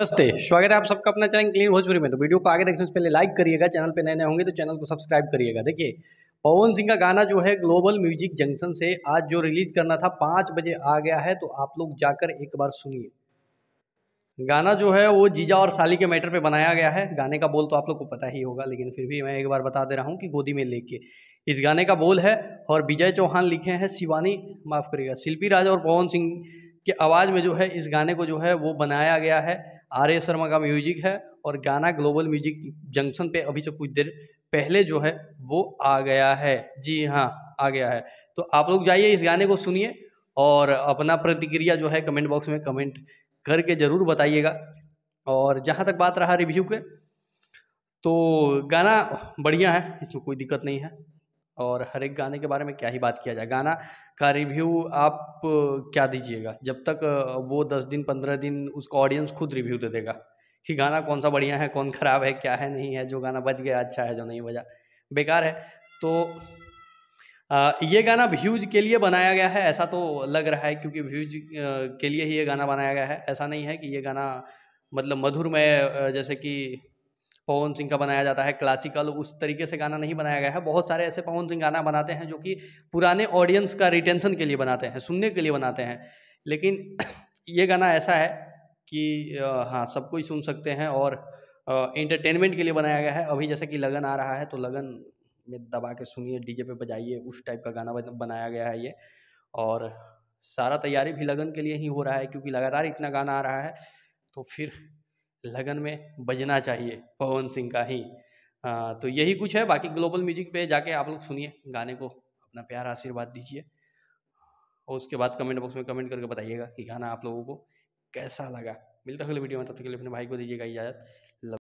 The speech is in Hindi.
नमस्ते स्वागत है आप सबका अपना चैनल क्लीन भोजपुरी में तो वीडियो को आगे देखने से पहले लाइक करिएगा चैनल पे नए नए होंगे तो चैनल को सब्सक्राइब करिएगा देखिए पवन सिंह का गाना जो है ग्लोबल म्यूजिक जंक्शन से आज जो रिलीज करना था पाँच बजे आ गया है तो आप लोग जाकर एक बार सुनिए गाना जो है वो जीजा और साली के मैटर पे बनाया गया है गाने का बोल तो आप लोग को पता ही होगा लेकिन फिर भी मैं एक बार बता दे रहा हूँ कि गोदी में लेके इस गाने का बोल है और विजय चौहान लिखे हैं शिवानी माफ़ करिएगा शिल्पी राजा और पवन सिंह के आवाज़ में जो है इस गाने को जो है वो बनाया गया है आर ए शर्मा का म्यूजिक है और गाना ग्लोबल म्यूजिक जंक्शन पे अभी से कुछ देर पहले जो है वो आ गया है जी हाँ आ गया है तो आप लोग जाइए इस गाने को सुनिए और अपना प्रतिक्रिया जो है कमेंट बॉक्स में कमेंट करके ज़रूर बताइएगा और जहाँ तक बात रहा रिव्यू के तो गाना बढ़िया है इसमें कोई दिक्कत नहीं है और हर एक गाने के बारे में क्या ही बात किया जाए गाना का रिव्यू आप क्या दीजिएगा जब तक वो दस दिन पंद्रह दिन उसका ऑडियंस खुद रिव्यू दे देगा कि गाना कौन सा बढ़िया है कौन ख़राब है क्या है नहीं है जो गाना बज गया अच्छा है जो नहीं बजा बेकार है तो आ, ये गाना व्यूज के लिए बनाया गया है ऐसा तो लग रहा है क्योंकि व्यूज के लिए ही ये गाना बनाया गया है ऐसा नहीं है कि ये गाना मतलब मधुर में जैसे कि पवन सिंह का बनाया जाता है क्लासिकल उस तरीके से गाना नहीं बनाया गया है बहुत सारे ऐसे पवन सिंह गाना बनाते हैं जो कि पुराने ऑडियंस का रिटेंशन के लिए बनाते हैं सुनने के लिए बनाते हैं लेकिन ये गाना ऐसा है कि हाँ सब कोई सुन सकते हैं और इंटरटेनमेंट के लिए बनाया गया है अभी जैसे कि लगन आ रहा है तो लगन में दबा के सुनिए डीजे पे बजाइए उस टाइप का गाना बनाया गया है ये और सारा तैयारी भी लगन के लिए ही हो रहा है क्योंकि लगातार इतना गाना आ रहा है तो फिर लगन में बजना चाहिए पवन सिंह का ही आ, तो यही कुछ है बाकी ग्लोबल म्यूजिक पे जाके आप लोग सुनिए गाने को अपना प्यार आशीर्वाद दीजिए और उसके बाद कमेंट बॉक्स में कमेंट करके बताइएगा कि गाना आप लोगों को कैसा लगा मिलता है अगले वीडियो में तब तक के लिए अपने भाई को दीजिएगा इजाज़त